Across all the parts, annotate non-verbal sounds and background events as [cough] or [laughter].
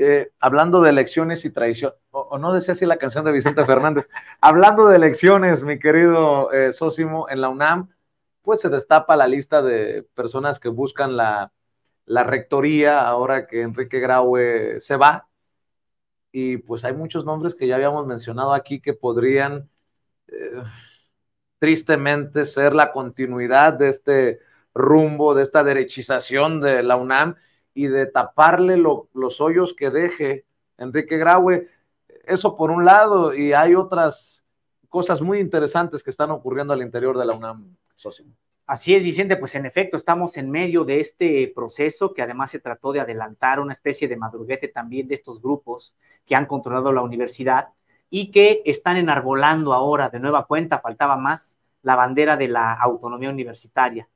Eh, hablando de elecciones y traición, o, no decía así la canción de Vicente Fernández, [laughs] hablando de elecciones, mi querido Sosimo, eh, Sósimo, en la UNAM, pues se destapa la lista de personas que buscan la, rectoría ahora que Enrique Graue se va. Y pues hay muchos nombres que ya habíamos mencionado aquí que podrían eh, tristemente ser la continuidad de este rumbo, de esta derechización de la UNAM y de taparle los hoyos que deje Enrique Graue. Eso por un lado, y hay otras cosas muy interesantes que están ocurriendo al interior de la UNAM, Así es, Vicente, pues en efecto estamos en medio de este proceso que además se trató de adelantar una especie de madruguete también de estos grupos que han controlado la universidad y que están enarbolando ahora de nueva cuenta, faltaba más, la bandera de la autonomía universitaria.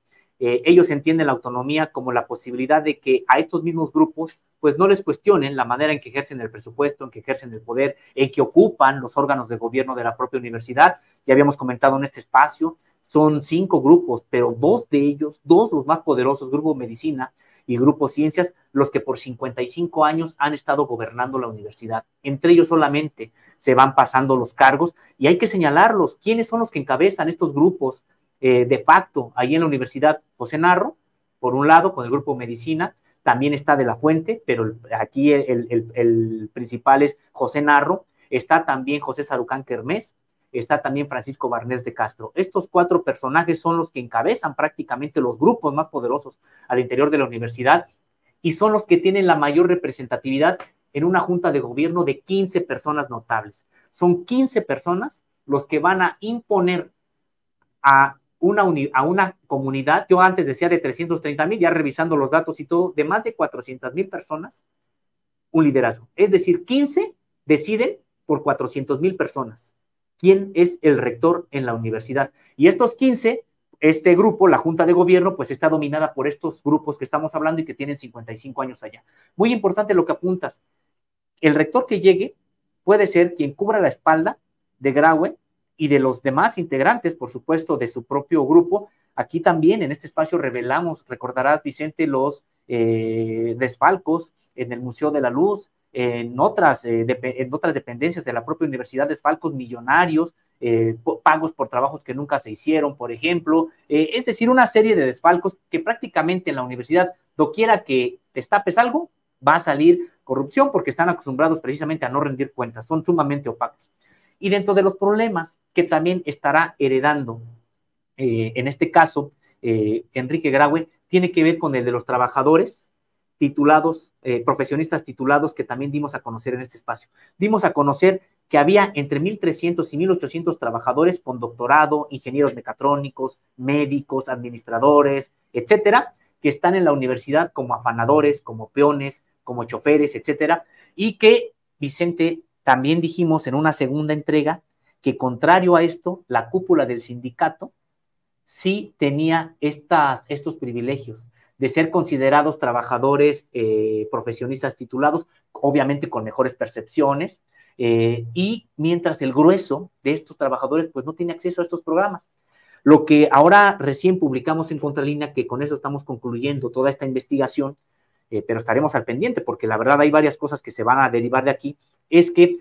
Eh, ellos entienden la autonomía como la posibilidad de que a estos mismos grupos pues no les cuestionen la manera en que ejercen el presupuesto, en que ejercen el poder, en que ocupan los órganos de gobierno de la propia universidad. Ya habíamos comentado en este espacio, son cinco grupos, pero dos de ellos, dos los más poderosos, Grupo Medicina y Grupo Ciencias, los que por 55 años han estado gobernando la universidad. Entre ellos solamente se van pasando los cargos y hay que señalarlos, quiénes son los que encabezan estos grupos, eh, de facto ahí en la Universidad José Narro, por un lado, con el grupo Medicina, también está de la fuente, pero aquí el, principal es José Narro, está también José Sarucán Kermés, está también Francisco Barnés de Castro. Estos cuatro personajes son los que encabezan prácticamente los grupos más poderosos al interior de la universidad y son los que tienen la mayor representatividad en una junta de gobierno de 15 personas notables. Son 15 personas los que van a imponer a una a una comunidad, yo antes decía de 330 mil, ya revisando los datos y todo, de más de 400 mil personas, un liderazgo. Es decir, 15 deciden por 400 mil personas quién es el rector en la universidad. Y estos 15 este grupo, la Junta de Gobierno, pues está dominada por estos grupos que estamos hablando y que tienen 55 años allá. Muy importante lo que apuntas. El rector que llegue puede ser quien cubra la espalda de Graue y de los demás integrantes, por supuesto, de su propio grupo. Aquí también en este espacio revelamos, recordarás, Vicente, los eh, desfalcos en el Museo de la Luz, en otras, eh, en otras dependencias de la propia universidad, desfalcos millonarios, eh, pagos por trabajos que nunca se hicieron, por ejemplo. es decir, una serie de desfalcos que prácticamente en la universidad, doquiera que destapes algo, va a salir corrupción porque están acostumbrados precisamente a no rendir cuentas, son sumamente opacos y dentro de los problemas que también estará heredando, eh, en este caso, eh, Enrique Graue, tiene que ver con el de los trabajadores titulados, eh, profesionistas titulados que también dimos a conocer en este espacio. Dimos a conocer que había entre 1.300 y 1.800 trabajadores con doctorado, ingenieros mecatrónicos, médicos, administradores, etcétera, que están en la universidad como afanadores, como peones, como choferes, etcétera, y que Vicente también dijimos en una segunda entrega que contrario a esto, la cúpula del sindicato sí tenía estas, estos privilegios de ser considerados trabajadores eh, profesionistas titulados, obviamente con mejores percepciones, eh, y mientras el grueso de estos trabajadores pues no tiene acceso a estos programas. Lo que ahora recién publicamos en Contralínea, que con eso estamos concluyendo toda esta investigación, eh, pero estaremos al pendiente porque la verdad hay varias cosas que se van a derivar de aquí es que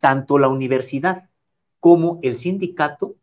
tanto la universidad como el sindicato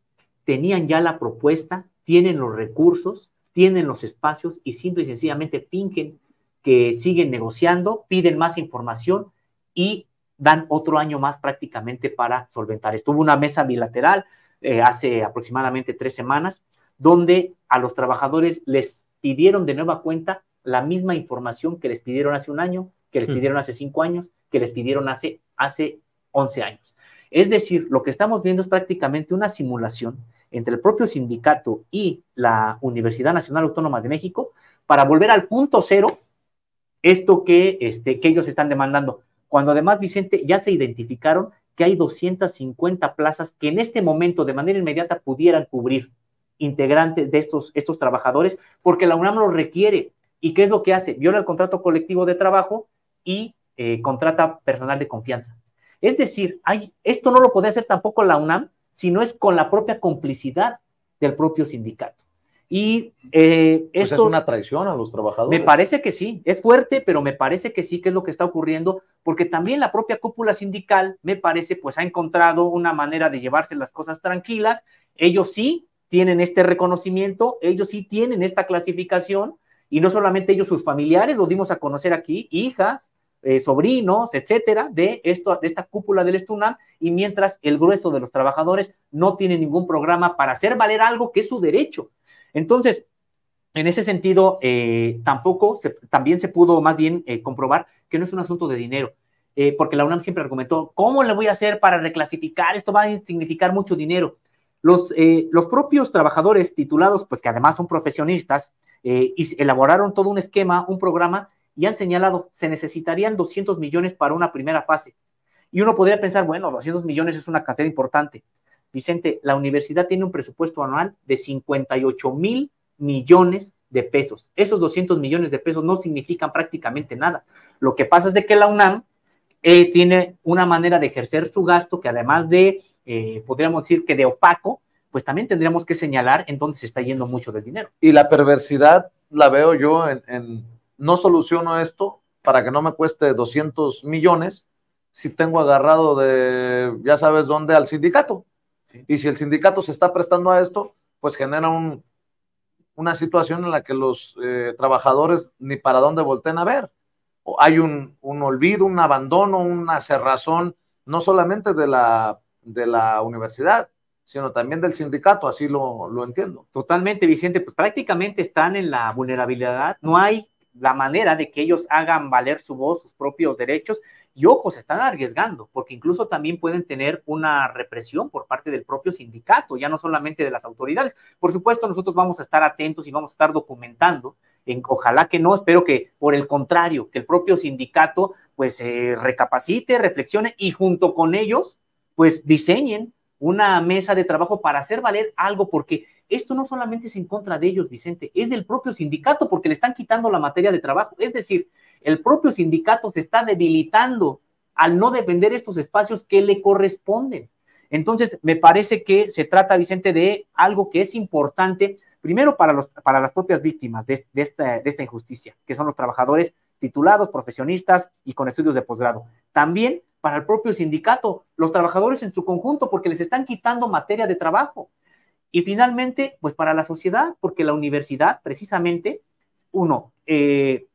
tenían ya la propuesta, tienen los recursos, tienen los espacios y simple y sencillamente fingen que siguen negociando, piden más información y dan otro año más prácticamente para solventar. Estuvo una mesa bilateral eh, hace aproximadamente tres semanas donde a los trabajadores les pidieron de nueva cuenta la misma información que les pidieron hace un año, que les pidieron hace cinco años, que les pidieron hace hace 11 años. Es decir, lo que estamos viendo es prácticamente una simulación entre el propio sindicato y la Universidad Nacional Autónoma de México para volver al punto cero esto que, este, que ellos están demandando. Cuando además, Vicente, ya se identificaron que hay 250 plazas que en este momento de manera inmediata pudieran cubrir integrantes de estos, estos trabajadores, porque la UNAM lo requiere. ¿Y qué es lo que hace? Viola el contrato colectivo de trabajo y eh, contrata personal de confianza. Es decir, esto no lo puede hacer tampoco la UNAM sino es con la propia complicidad del propio sindicato. Y eh, pues es una traición a los trabajadores. Me parece que sí, es fuerte, pero me parece que sí que es lo que está ocurriendo, porque también la propia cúpula sindical, me parece, pues ha encontrado una manera de llevarse las cosas tranquilas. Ellos sí tienen este reconocimiento, ellos sí tienen esta clasificación, y no solamente ellos, sus familiares, lo dimos a conocer aquí, hijas, eh, sobrinos, etcétera, de, esto, de esta cúpula del Estunam, y mientras el grueso de los trabajadores no tiene ningún programa para hacer valer algo que es su derecho. Entonces, en ese sentido, eh, tampoco, también se pudo más bien eh, comprobar que no es un asunto de dinero, porque la UNAM siempre argumentó, ¿cómo le voy a hacer para reclasificar? Esto va a significar mucho dinero. Los, los, propios trabajadores titulados, pues que además son profesionistas, y elaboraron todo un esquema, un programa y han señalado se necesitarían 200 millones para una primera fase. Y uno podría pensar, bueno, 200 millones es una cantidad importante. Vicente, la universidad tiene un presupuesto anual de 58 mil millones de pesos. Esos 200 millones de pesos no significan prácticamente nada. Lo que pasa es de que la UNAM eh, tiene una manera de ejercer su gasto que además de, eh, podríamos decir que de opaco, pues también tendríamos que señalar en dónde se está yendo mucho del dinero. Y la perversidad la veo yo en no soluciono esto para que no me cueste 200 millones si tengo agarrado de, ya sabes dónde, al sindicato. Y si el sindicato se está prestando a esto, pues genera una situación en la que los eh, trabajadores ni para dónde volteen a ver. hay un, olvido, un abandono, una cerrazón, no solamente de la, de la universidad, sino también del sindicato, así lo, lo entiendo. Totalmente, Vicente, pues prácticamente están en la vulnerabilidad, no hay la manera de que ellos hagan valer su voz, sus propios derechos. Y ojo, se están arriesgando, porque incluso también pueden tener una represión por parte del propio sindicato, ya no solamente de las autoridades. Por supuesto, nosotros vamos a estar atentos y vamos a estar documentando. En, ojalá que no, espero que por el contrario, que el propio sindicato pues eh, recapacite, reflexione y junto con ellos pues diseñen una mesa de trabajo para hacer valer algo, porque esto no solamente es en contra de ellos, Vicente, es del propio sindicato, porque le están quitando la materia de trabajo. Es decir, el propio sindicato se está debilitando al no defender estos espacios que le corresponden. Entonces, me parece que se trata, Vicente, de algo que es importante, primero para, los, para las propias víctimas de, esta, de esta injusticia, que son los trabajadores titulados, profesionistas y con estudios de posgrado. También para el propio sindicato, los trabajadores en su conjunto, porque les están quitando materia de trabajo. Y finalmente, pues para la sociedad, porque la universidad precisamente, uno, eh,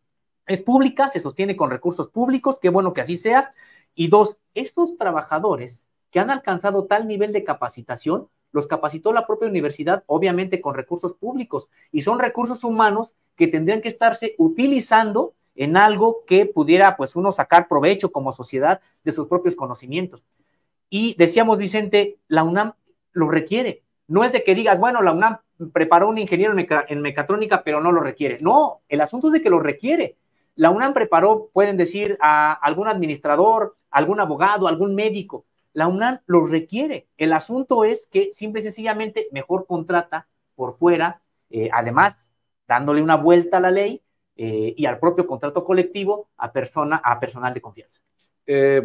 es pública, se sostiene con recursos públicos, qué bueno que así sea. Y dos, estos trabajadores que han alcanzado tal nivel de capacitación, los capacitó la propia universidad, obviamente con recursos públicos, y son recursos humanos que tendrían que estarse utilizando en algo que pudiera pues uno sacar provecho como sociedad de sus propios conocimientos. Y decíamos, Vicente, la UNAM lo requiere. No es de que digas, bueno, la UNAM preparó un ingeniero en, mecatrónica, pero no lo requiere. No, el asunto es de que lo requiere. La UNAM preparó, pueden decir, a algún administrador, algún abogado, algún médico. La UNAM lo requiere. El asunto es que simple y sencillamente mejor contrata por fuera, eh, además dándole una vuelta a la ley eh, y al propio contrato colectivo a, persona, a personal de confianza. Eh,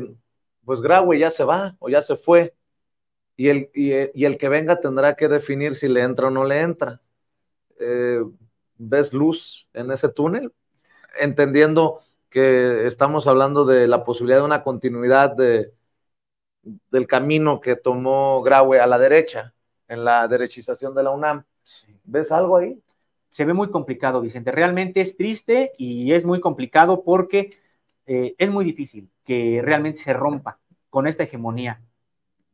pues Graue ya se va o ya se fue. Y el, y, el, que venga tendrá que definir si le entra o no le entra. Eh, ¿Ves luz en ese túnel? Entendiendo que estamos hablando de la posibilidad de una continuidad de, del camino que tomó Graue a la derecha, en la derechización de la UNAM. ¿Ves algo ahí? se ve muy complicado, Vicente. Realmente es triste y es muy complicado porque eh, es muy difícil que realmente se rompa con esta hegemonía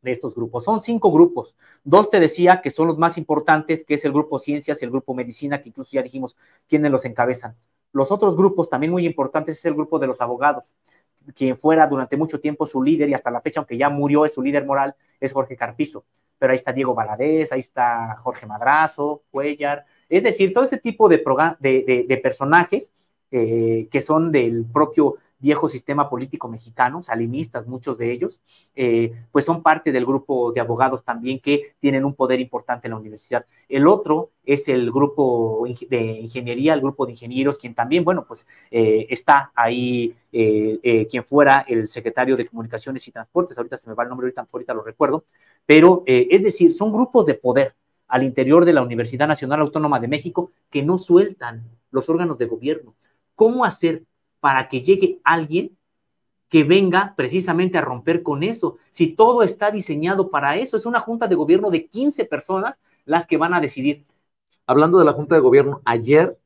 de estos grupos. Son cinco grupos. Dos te decía que son los más importantes, que es el grupo ciencias, el grupo medicina, que incluso ya dijimos quiénes los encabezan. Los otros grupos también muy importantes es el grupo de los abogados, quien fuera durante mucho tiempo su líder y hasta la fecha, aunque ya murió, es su líder moral, es Jorge Carpizo. Pero ahí está Diego Valadez, ahí está Jorge Madrazo, Cuellar, es decir, todo ese tipo de, personajes eh, que son del propio viejo sistema político mexicano, salinistas, muchos de ellos, eh, pues son parte del grupo de abogados también que tienen un poder importante en la universidad. El otro es el grupo de ingeniería, el grupo de ingenieros, quien también, bueno, pues eh, está ahí, quien fuera el secretario de Comunicaciones y Transportes, ahorita se me va el nombre, ahorita, ahorita lo recuerdo, pero es decir, son grupos de poder, al interior de la Universidad Nacional Autónoma de México que no sueltan los órganos de gobierno. ¿Cómo hacer para que llegue alguien que venga precisamente a romper con eso? Si todo está diseñado para eso, es una junta de gobierno de 15 personas las que van a decidir. Hablando de la junta de gobierno, ayer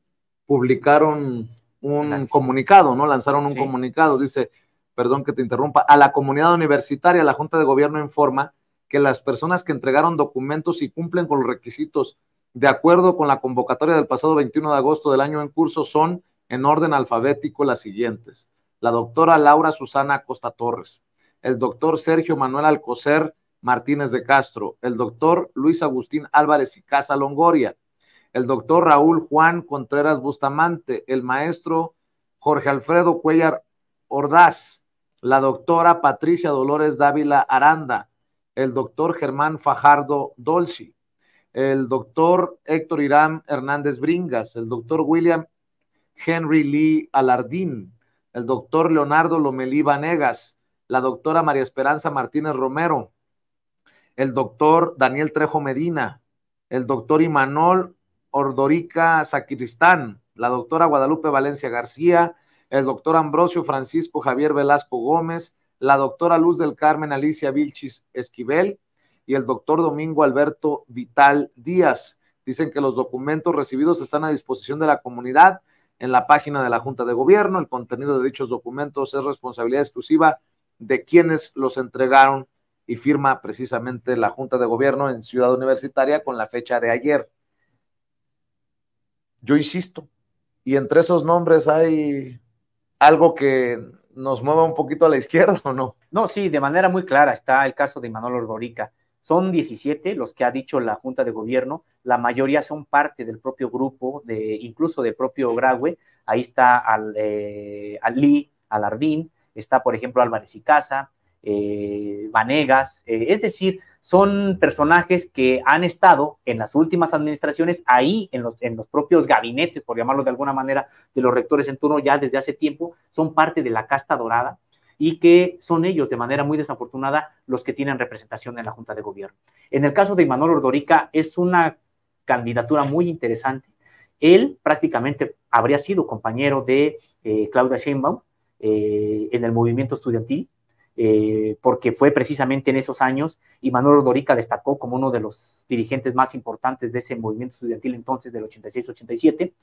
publicaron un comunicado, ¿no? Lanzaron un comunicado, dice, perdón que te interrumpa, a la comunidad universitaria, la junta de gobierno informa que las personas que entregaron documentos y cumplen con los requisitos de acuerdo con la convocatoria del pasado 21 de agosto del año en curso son, en orden alfabético, las siguientes. La doctora Laura Susana Costa Torres, el doctor Sergio Manuel Alcocer Martínez de Castro, el doctor Luis Agustín Álvarez y Casa Longoria, el doctor Raúl Juan Contreras Bustamante, el maestro Jorge Alfredo Cuellar Ordaz, la doctora Patricia Dolores Dávila Aranda, el doctor Germán Fajardo Dolci, el doctor Héctor Irán Hernández Bringas, el doctor William Henry Lee Alardín, el doctor Leonardo Lomelí Vanegas, la doctora María Esperanza Martínez Romero, el doctor Daniel Trejo Medina, el doctor Imanol Ordorica Sacristán, la doctora Guadalupe Valencia García, el doctor Ambrosio Francisco Javier Velasco Gómez, la doctora Luz del Carmen Alicia Vilchis Esquivel y el doctor Domingo Alberto Vital Díaz. Dicen que los documentos recibidos están a disposición de la comunidad en la página de la Junta de Gobierno. El contenido de dichos documentos es responsabilidad exclusiva de quienes los entregaron y firma precisamente la Junta de Gobierno en Ciudad Universitaria con la fecha de ayer. Yo insisto, y entre esos nombres hay algo que nos mueva un poquito a la izquierda o no? No, sí, de manera muy clara está el caso de Manuel Ordorica. Son 17 los que ha dicho la Junta de Gobierno, la mayoría son parte del propio grupo, de, incluso del propio Graue. Ahí está al, eh, Ali, Alardín, está por ejemplo Álvarez y Casa, eh, Vanegas, eh, es decir, son personajes que han estado en las últimas administraciones, ahí en los, en los propios gabinetes, por llamarlo de alguna manera, de los rectores en turno ya desde hace tiempo, son parte de la casta dorada y que son ellos de manera muy desafortunada los que tienen representación en la Junta de Gobierno. En el caso de Imanol Ordorica es una candidatura muy interesante. Él prácticamente habría sido compañero de eh, Claudia Sheinbaum en el movimiento estudiantil, eh, porque fue precisamente en esos años y Manuel Dorica destacó como uno de los dirigentes más importantes de ese movimiento estudiantil entonces del 86-87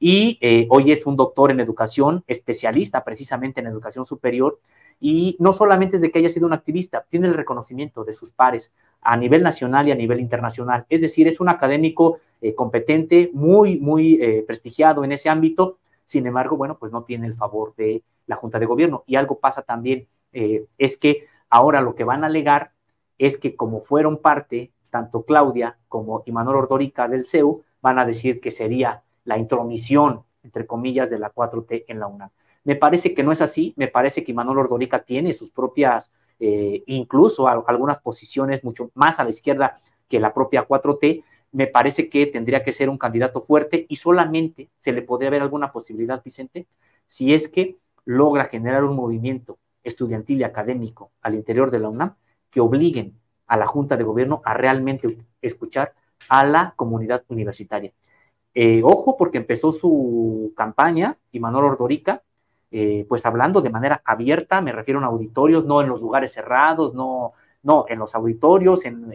y eh, hoy es un doctor en educación, especialista precisamente en educación superior y no solamente es de que haya sido un activista, tiene el reconocimiento de sus pares a nivel nacional y a nivel internacional, es decir, es un académico eh, competente, muy, muy prestigiado en ese ámbito, sin embargo, bueno, pues no tiene el favor de la Junta de Gobierno y algo pasa también eh, es que ahora lo que van a alegar es que como fueron parte, tanto Claudia como Imanol Ordórica del CEU, van a decir que sería la intromisión, entre comillas, de la 4T en la UNAM. Me parece que no es así, me parece que Imanol Ordórica tiene sus propias, eh, incluso algunas posiciones mucho más a la izquierda que la propia 4T, me parece que tendría que ser un candidato fuerte y solamente se le podría ver alguna posibilidad, Vicente, si es que logra generar un movimiento estudiantil y académico al interior de la UNAM que obliguen a la Junta de Gobierno a realmente escuchar a la comunidad universitaria. Eh, ojo, porque empezó su campaña y Manuel Ordorica, eh, pues hablando de manera abierta, me refiero a auditorios, no en los lugares cerrados, no, no, en los auditorios, en,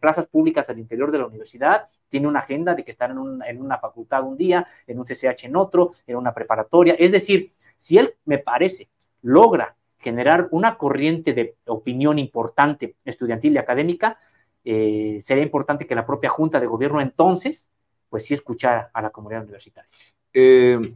plazas públicas al interior de la universidad, tiene una agenda de que estar en, en una facultad un día, en un CCH en otro, en una preparatoria. Es decir, si él, me parece, logra generar una corriente de opinión importante estudiantil y académica, eh, sería importante que la propia Junta de Gobierno entonces, pues sí escuchara a la comunidad universitaria. Eh,